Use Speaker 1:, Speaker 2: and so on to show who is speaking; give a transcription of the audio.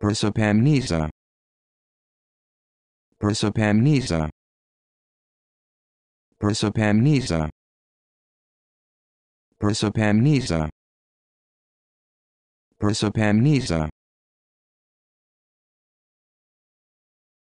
Speaker 1: Persopamnesia. Persopamnesia. Persopamnesia. Persopamnesia. Persopamnesia.